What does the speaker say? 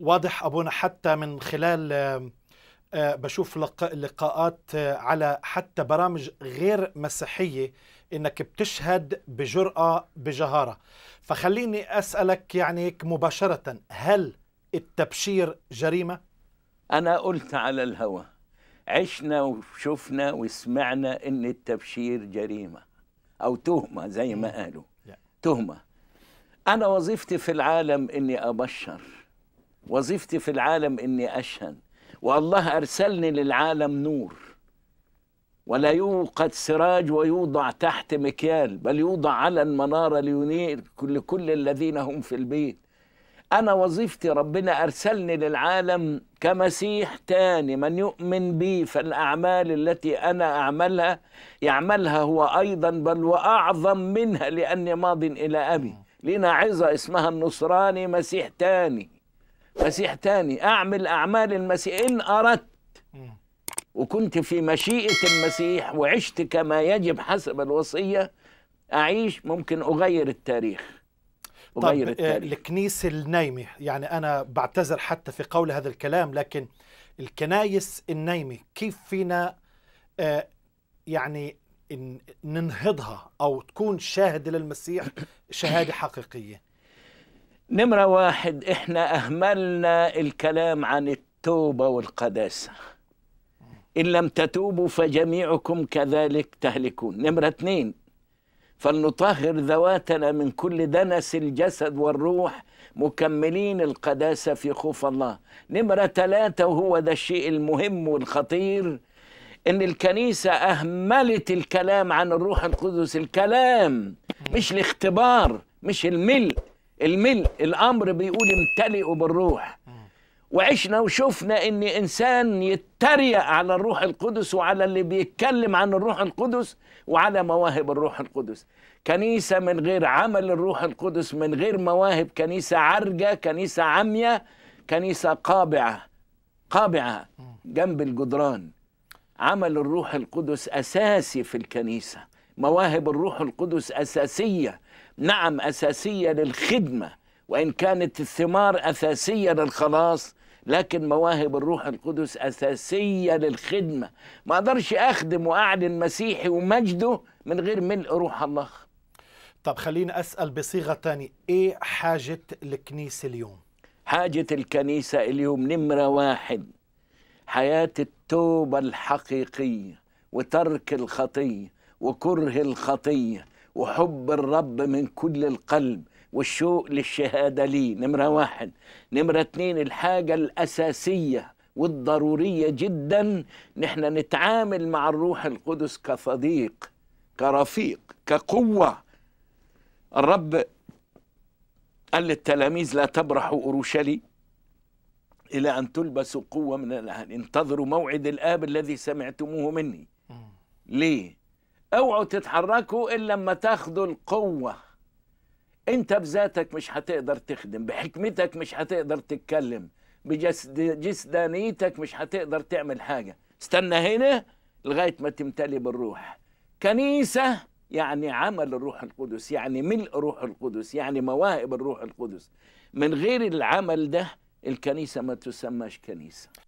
واضح ابونا حتى من خلال آه، بشوف لقاءات آه، على حتى برامج غير مسيحيه انك بتشهد بجراه بجهاره فخليني اسالك يعني مباشره هل التبشير جريمه انا قلت على الهوى عشنا وشفنا وسمعنا ان التبشير جريمه او تهمه زي ما قالوا تهمه انا وظيفتي في العالم اني ابشر وظيفتي في العالم اني اشهد والله ارسلني للعالم نور ولا يوقد سراج ويوضع تحت مكيال بل يوضع على المنارة لينير كل كل الذين هم في البيت أنا وظيفتي ربنا أرسلني للعالم كمسيح تاني من يؤمن بي فالأعمال التي أنا أعملها يعملها هو أيضا بل وأعظم منها لأني ماض إلى أبي آه. لنا عظة اسمها النصراني مسيح تاني مسيح تاني أعمل أعمال المسيح إن أردت وكنت في مشيئة المسيح وعشت كما يجب حسب الوصية أعيش ممكن أغير التاريخ أغير طيب التاريخ الكنيسة النايمة يعني أنا بعتذر حتى في قول هذا الكلام لكن الكنايس النايمة كيف فينا آه، يعني ننهضها أو تكون شاهد للمسيح شهادة حقيقية نمرة واحد إحنا أهملنا الكلام عن التوبة والقداسة إن لم تتوبوا فجميعكم كذلك تهلكون نمرة اثنين فلنطهر ذواتنا من كل دنس الجسد والروح مكملين القداسة في خوف الله نمرة ثلاثة وهو ده الشيء المهم والخطير ان الكنيسه اهملت الكلام عن الروح القدس الكلام مش الاختبار مش الملء الملء الامر بيقول امتلئوا بالروح وعشنا وشفنا ان انسان يتريق على الروح القدس وعلى اللي بيتكلم عن الروح القدس وعلى مواهب الروح القدس كنيسه من غير عمل الروح القدس من غير مواهب كنيسه عرجه كنيسه عمية كنيسه قابعه قابعه جنب الجدران عمل الروح القدس اساسي في الكنيسه مواهب الروح القدس أساسية نعم أساسية للخدمة وإن كانت الثمار أساسية للخلاص لكن مواهب الروح القدس أساسية للخدمة ما أقدرش أخدم وأعلن مسيحي ومجده من غير ملء روح الله طب خليني أسأل بصيغة تانية إيه حاجة الكنيسة اليوم؟ حاجة الكنيسة اليوم نمرة واحد حياة التوبة الحقيقية وترك الخطية وكره الخطية وحب الرب من كل القلب والشوق للشهادة لي نمرة واحد نمرة اتنين الحاجة الأساسية والضرورية جدا نحن نتعامل مع الروح القدس كصديق كرفيق كقوة الرب قال للتلاميذ لا تبرحوا أورشليم إلى أن تلبسوا قوة من الأهل انتظروا موعد الآب الذي سمعتموه مني ليه؟ اوعوا تتحركوا الا لما تاخدوا القوه انت بذاتك مش هتقدر تخدم بحكمتك مش هتقدر تتكلم بجسدانيتك مش هتقدر تعمل حاجه استنى هنا لغايه ما تمتلي بالروح كنيسه يعني عمل الروح القدس يعني ملء الروح القدس يعني مواهب الروح القدس من غير العمل ده الكنيسه ما تسماش كنيسه